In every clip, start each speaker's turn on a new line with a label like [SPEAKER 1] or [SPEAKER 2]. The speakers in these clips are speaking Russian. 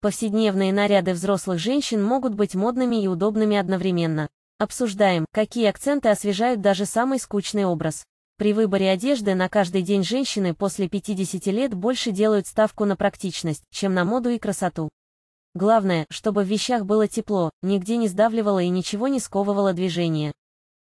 [SPEAKER 1] Повседневные наряды взрослых женщин могут быть модными и удобными одновременно. Обсуждаем, какие акценты освежают даже самый скучный образ. При выборе одежды на каждый день женщины после 50 лет больше делают ставку на практичность, чем на моду и красоту. Главное, чтобы в вещах было тепло, нигде не сдавливало и ничего не сковывало движение.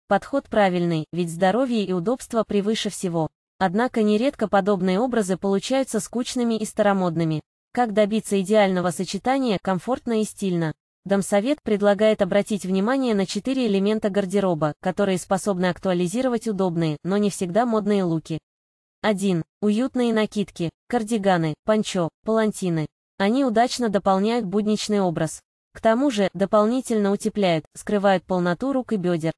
[SPEAKER 1] Подход правильный, ведь здоровье и удобство превыше всего. Однако нередко подобные образы получаются скучными и старомодными. Как добиться идеального сочетания комфортно и стильно? Домсовет предлагает обратить внимание на четыре элемента гардероба, которые способны актуализировать удобные, но не всегда модные луки. 1. Уютные накидки, кардиганы, панчо, палантины. Они удачно дополняют будничный образ. К тому же, дополнительно утепляют, скрывают полноту рук и бедер.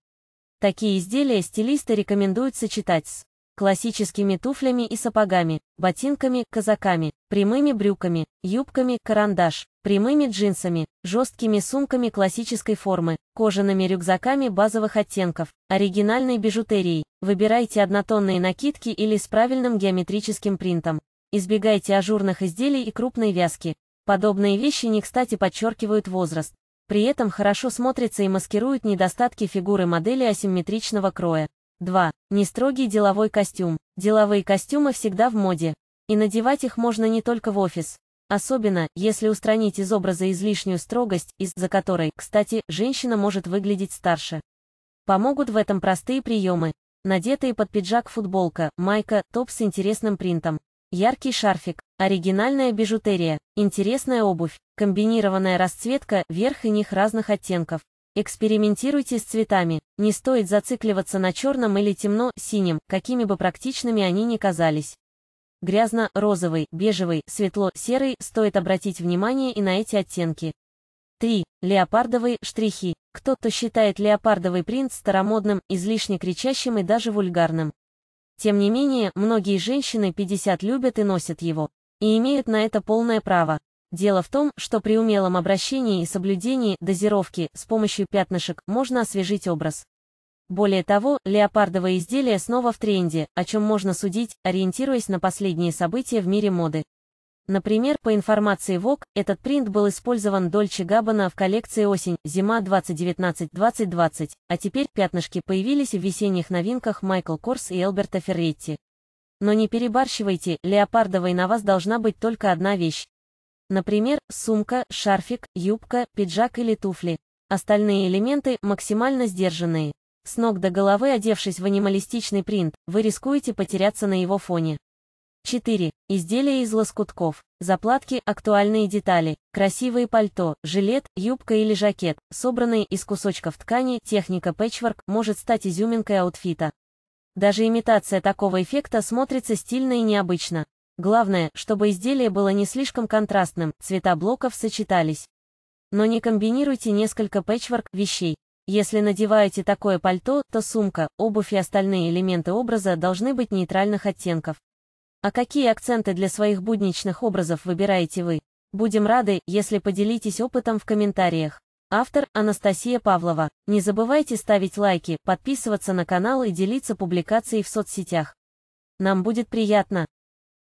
[SPEAKER 1] Такие изделия стилисты рекомендуют сочетать с классическими туфлями и сапогами, ботинками, казаками, прямыми брюками, юбками, карандаш, прямыми джинсами, жесткими сумками классической формы, кожаными рюкзаками базовых оттенков, оригинальной бижутерией. Выбирайте однотонные накидки или с правильным геометрическим принтом. Избегайте ажурных изделий и крупной вязки. Подобные вещи не кстати подчеркивают возраст. При этом хорошо смотрится и маскирует недостатки фигуры модели асимметричного кроя. 2. Нестрогий деловой костюм. Деловые костюмы всегда в моде. И надевать их можно не только в офис, особенно, если устранить из образа излишнюю строгость, из-за которой, кстати, женщина может выглядеть старше. Помогут в этом простые приемы. Надетые под пиджак футболка, майка, топ с интересным принтом. Яркий шарфик, оригинальная бижутерия, интересная обувь, комбинированная расцветка, верх и них разных оттенков. Экспериментируйте с цветами, не стоит зацикливаться на черном или темно-синем, какими бы практичными они ни казались грязно-розовый, бежевый, светло-серый, стоит обратить внимание и на эти оттенки. 3. Леопардовые штрихи. Кто-то считает леопардовый принт старомодным, излишне кричащим и даже вульгарным. Тем не менее, многие женщины 50 любят и носят его. И имеют на это полное право. Дело в том, что при умелом обращении и соблюдении дозировки с помощью пятнышек можно освежить образ. Более того, леопардовые изделия снова в тренде, о чем можно судить, ориентируясь на последние события в мире моды. Например, по информации Vogue, этот принт был использован Дольче Габбана в коллекции «Осень-зима 2019-2020», а теперь пятнышки появились в весенних новинках Майкл Корс и Элберта Ферретти. Но не перебарщивайте, леопардовой на вас должна быть только одна вещь. Например, сумка, шарфик, юбка, пиджак или туфли. Остальные элементы максимально сдержанные. С ног до головы одевшись в анималистичный принт, вы рискуете потеряться на его фоне. 4. Изделия из лоскутков, заплатки, актуальные детали, красивые пальто, жилет, юбка или жакет, собранные из кусочков ткани, техника пэтчворк может стать изюминкой аутфита. Даже имитация такого эффекта смотрится стильно и необычно. Главное, чтобы изделие было не слишком контрастным, цвета блоков сочетались. Но не комбинируйте несколько пэтчворк вещей, если надеваете такое пальто, то сумка, обувь и остальные элементы образа должны быть нейтральных оттенков. А какие акценты для своих будничных образов выбираете вы? Будем рады, если поделитесь опытом в комментариях. Автор Анастасия Павлова. Не забывайте ставить лайки, подписываться на канал и делиться публикацией в соцсетях. Нам будет приятно.